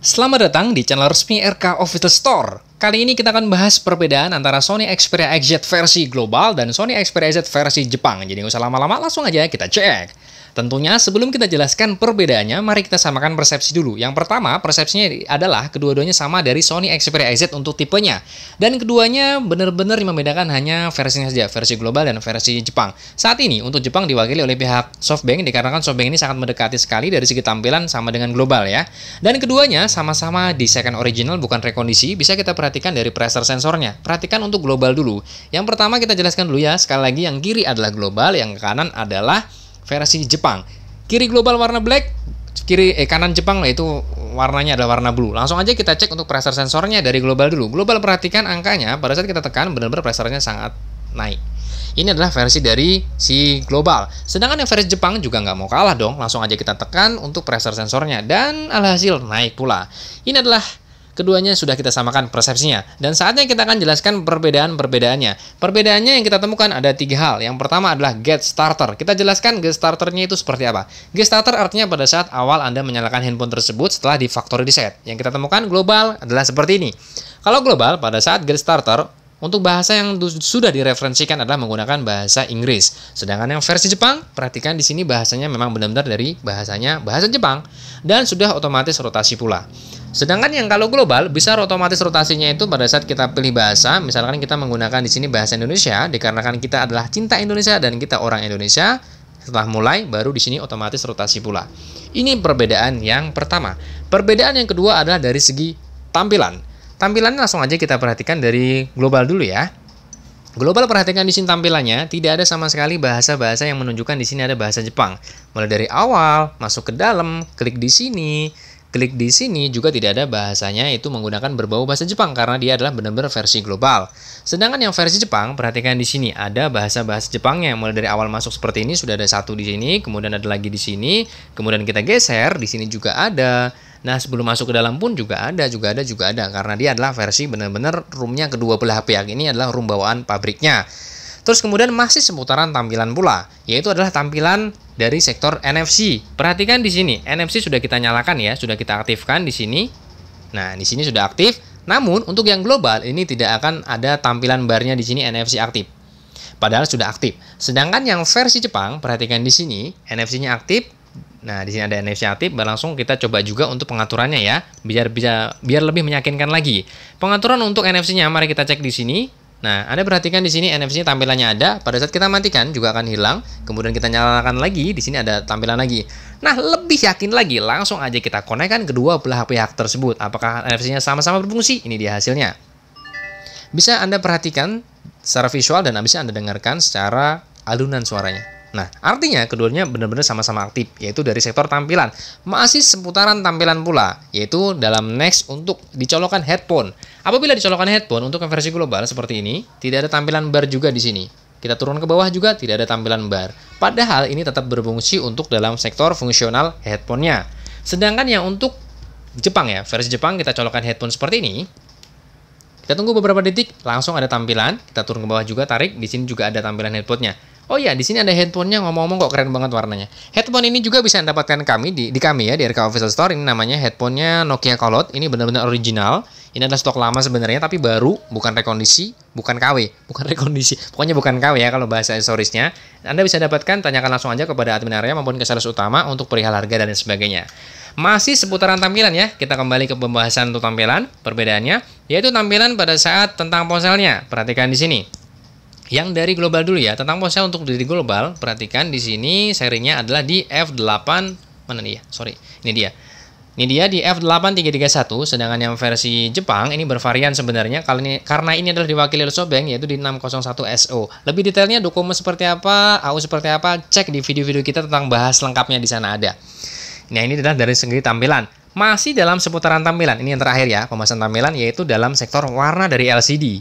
Selamat datang di channel resmi RK Official Store. Kali ini kita akan bahas perbedaan antara Sony Xperia XZ versi global dan Sony Xperia XZ versi Jepang. Jadi nggak usah lama-lama, langsung aja kita cek. Tentunya sebelum kita jelaskan perbedaannya, mari kita samakan persepsi dulu. Yang pertama, persepsinya adalah kedua-duanya sama dari Sony Xperia XZ untuk tipenya. Dan keduanya benar-benar membedakan hanya versinya saja, versi global dan versi Jepang. Saat ini, untuk Jepang diwakili oleh pihak SoftBank, dikarenakan SoftBank ini sangat mendekati sekali dari segi tampilan sama dengan global ya. Dan keduanya sama-sama di second original bukan rekondisi, bisa kita perhatikan dari pressure sensornya. Perhatikan untuk global dulu. Yang pertama kita jelaskan dulu ya, sekali lagi yang kiri adalah global, yang kanan adalah versi Jepang. Kiri global warna black, kiri eh kanan Jepang lah itu warnanya adalah warna blue. Langsung aja kita cek untuk pressure sensornya dari global dulu. Global perhatikan angkanya pada saat kita tekan benar-benar pressernya sangat naik. Ini adalah versi dari si global. Sedangkan yang versi Jepang juga nggak mau kalah dong. Langsung aja kita tekan untuk pressure sensornya dan alhasil naik pula. Ini adalah Keduanya sudah kita samakan persepsinya. Dan saatnya kita akan jelaskan perbedaan-perbedaannya. Perbedaannya yang kita temukan ada tiga hal. Yang pertama adalah get starter. Kita jelaskan get starternya itu seperti apa. Get starter artinya pada saat awal Anda menyalakan handphone tersebut setelah di factory reset. Yang kita temukan global adalah seperti ini. Kalau global, pada saat get starter, untuk bahasa yang sudah direferensikan adalah menggunakan bahasa Inggris. Sedangkan yang versi Jepang, perhatikan di sini bahasanya memang benar-benar dari bahasanya bahasa Jepang dan sudah otomatis rotasi pula. Sedangkan yang kalau global bisa otomatis rotasinya itu pada saat kita pilih bahasa, misalkan kita menggunakan di sini bahasa Indonesia dikarenakan kita adalah cinta Indonesia dan kita orang Indonesia, setelah mulai baru di sini otomatis rotasi pula. Ini perbedaan yang pertama. Perbedaan yang kedua adalah dari segi tampilan. Tampilannya langsung aja kita perhatikan dari global dulu ya. Global perhatikan di sini tampilannya, tidak ada sama sekali bahasa-bahasa yang menunjukkan di sini ada bahasa Jepang. Mulai dari awal, masuk ke dalam, klik di sini, Klik di sini juga tidak ada bahasanya itu menggunakan berbau bahasa Jepang karena dia adalah benar-benar versi global. Sedangkan yang versi Jepang, perhatikan di sini ada bahasa-bahasa Jepangnya mulai dari awal masuk seperti ini sudah ada satu di sini, kemudian ada lagi di sini, kemudian kita geser di sini juga ada. Nah, sebelum masuk ke dalam pun juga ada, juga ada, juga ada karena dia adalah versi benar-benar roomnya kedua belah pihak ini adalah room bawaan pabriknya. Terus kemudian masih seputaran tampilan pula, yaitu adalah tampilan dari sektor NFC. Perhatikan di sini, NFC sudah kita nyalakan ya, sudah kita aktifkan di sini. Nah, di sini sudah aktif. Namun untuk yang global ini tidak akan ada tampilan barnya di sini NFC aktif. Padahal sudah aktif. Sedangkan yang versi Jepang, perhatikan di sini, NFC-nya aktif. Nah, di sini ada NFC aktif, langsung kita coba juga untuk pengaturannya ya, biar bisa biar lebih meyakinkan lagi. Pengaturan untuk NFC-nya mari kita cek di sini. Nah, Anda perhatikan di sini NFC nya tampilannya ada, pada saat kita matikan juga akan hilang, kemudian kita nyalakan lagi, di sini ada tampilan lagi. Nah, lebih yakin lagi, langsung aja kita konekkan kedua belah pihak tersebut. Apakah NFC-nya sama-sama berfungsi? Ini dia hasilnya. Bisa Anda perhatikan secara visual dan habisnya Anda dengarkan secara alunan suaranya. Nah, artinya keduanya benar-benar sama-sama aktif, yaitu dari sektor tampilan. Masih seputaran tampilan pula, yaitu dalam next untuk dicolokkan headphone. Apabila dicolokkan headphone untuk versi global seperti ini, tidak ada tampilan bar juga di sini. Kita turun ke bawah juga tidak ada tampilan bar. Padahal ini tetap berfungsi untuk dalam sektor fungsional headphone-nya. Sedangkan yang untuk Jepang ya, versi Jepang kita colokkan headphone seperti ini, kita tunggu beberapa detik, langsung ada tampilan. Kita turun ke bawah juga, tarik. Di sini juga ada tampilan headphone-nya. Oh iya, di sini ada headphone-nya ngomong-ngomong kok keren banget warnanya. Headphone ini juga bisa Anda dapatkan kami di, di kami ya di RK Official Store. Ini namanya headphone Nokia Kolot. Ini benar-benar original. Ini adalah stok lama sebenarnya tapi baru, bukan rekondisi, bukan KW, bukan rekondisi. Pokoknya bukan KW ya kalau bahasa aksesorisnya. Anda bisa dapatkan tanyakan langsung aja kepada admin area maupun ke sales utama untuk perihal harga dan sebagainya. Masih seputaran tampilan ya. Kita kembali ke pembahasan untuk tampilan. Perbedaannya yaitu tampilan pada saat tentang ponselnya. Perhatikan di sini yang dari global dulu ya. Tentang posnya untuk di global, perhatikan di sini serinya adalah di F8 mana nih ya? Sorry, ini dia. Ini dia di F8331, sedangkan yang versi Jepang ini bervarian sebenarnya ini karena ini adalah diwakili oleh Sobeng yaitu di 601SO. Lebih detailnya dokumen seperti apa, AU seperti apa, cek di video-video kita tentang bahas lengkapnya di sana ada. Nah ini adalah dari segi tampilan. Masih dalam seputaran tampilan, ini yang terakhir ya, pemasan tampilan yaitu dalam sektor warna dari LCD.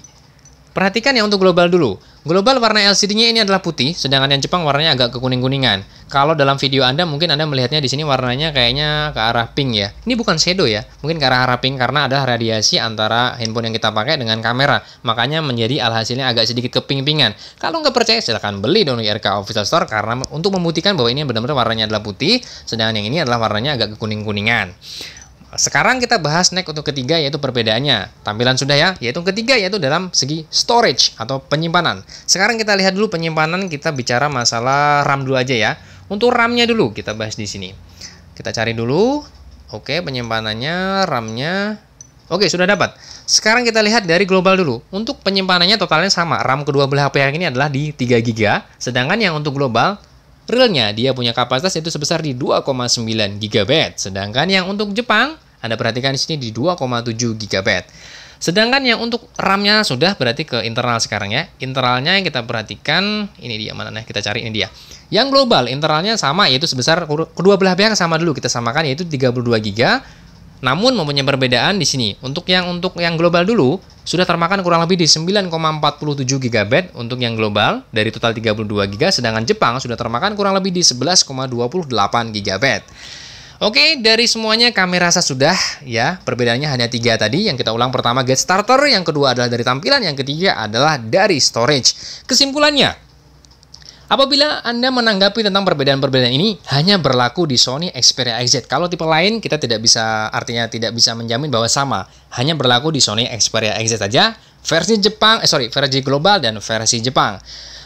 Perhatikan ya untuk global dulu. Global warna LCD-nya ini adalah putih, sedangkan yang Jepang warnanya agak kekuning-kuningan. Kalau dalam video Anda mungkin Anda melihatnya di sini warnanya kayaknya ke arah pink ya. Ini bukan shadow ya, mungkin ke arah, arah pink karena ada radiasi antara handphone yang kita pakai dengan kamera. Makanya menjadi alhasilnya agak sedikit keping-pingan. Kalau nggak percaya silahkan beli download RK Official Store karena untuk membuktikan bahwa ini benar-benar warnanya adalah putih, sedangkan yang ini adalah warnanya agak kekuning-kuningan sekarang kita bahas next untuk ketiga yaitu perbedaannya. Tampilan sudah ya, yaitu ketiga yaitu dalam segi storage atau penyimpanan. Sekarang kita lihat dulu penyimpanan, kita bicara masalah RAM dulu aja ya. Untuk RAM-nya dulu kita bahas di sini. Kita cari dulu. Oke, penyimpanannya, RAM-nya. Oke, sudah dapat. Sekarang kita lihat dari global dulu. Untuk penyimpanannya totalnya sama. RAM kedua belah HP yang ini adalah di 3 GB, sedangkan yang untuk global realnya dia punya kapasitas itu sebesar di 2,9 GB. Sedangkan yang untuk Jepang, Anda perhatikan di sini di 2,7 GB. Sedangkan yang untuk RAM-nya sudah berarti ke internal sekarang ya. Internalnya yang kita perhatikan, ini dia mana nih kita cari ini dia. Yang global internalnya sama yaitu sebesar kedua belah pihak sama dulu kita samakan yaitu 32 GB namun mempunyai perbedaan di sini. Untuk yang untuk yang global dulu sudah termakan kurang lebih di 9,47 GB untuk yang global dari total 32 GB sedangkan Jepang sudah termakan kurang lebih di 11,28 GB. Oke, dari semuanya kami rasa sudah ya. Perbedaannya hanya tiga tadi. Yang kita ulang pertama get starter, yang kedua adalah dari tampilan, yang ketiga adalah dari storage. Kesimpulannya, Apabila Anda menanggapi tentang perbedaan-perbedaan ini hanya berlaku di Sony Xperia XZ. Kalau tipe lain kita tidak bisa artinya tidak bisa menjamin bahwa sama. Hanya berlaku di Sony Xperia XZ saja, versi Jepang, eh sorry, versi global dan versi Jepang.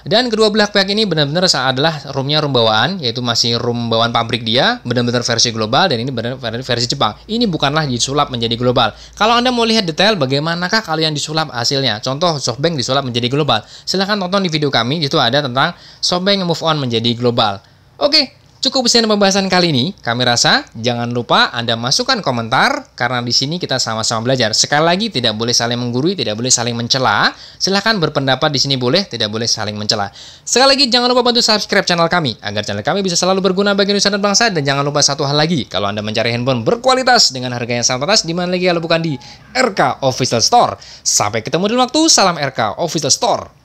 Dan kedua belah pihak ini benar-benar adalah roomnya room bawaan, yaitu masih room bawaan pabrik dia, benar-benar versi global dan ini benar benar versi Jepang. Ini bukanlah disulap menjadi global. Kalau Anda mau lihat detail bagaimanakah kalian disulap hasilnya, contoh softbank disulap menjadi global, silahkan tonton di video kami, itu ada tentang softbank move on menjadi global. Oke, Cukup sekian pembahasan kali ini. Kami rasa jangan lupa Anda masukkan komentar karena di sini kita sama-sama belajar. Sekali lagi tidak boleh saling menggurui, tidak boleh saling mencela. Silahkan berpendapat di sini boleh, tidak boleh saling mencela. Sekali lagi jangan lupa bantu subscribe channel kami agar channel kami bisa selalu berguna bagi Indonesia dan bangsa dan jangan lupa satu hal lagi kalau Anda mencari handphone berkualitas dengan harga yang sangat pantas di mana lagi kalau bukan di RK Official Store. Sampai ketemu di waktu, salam RK Official Store.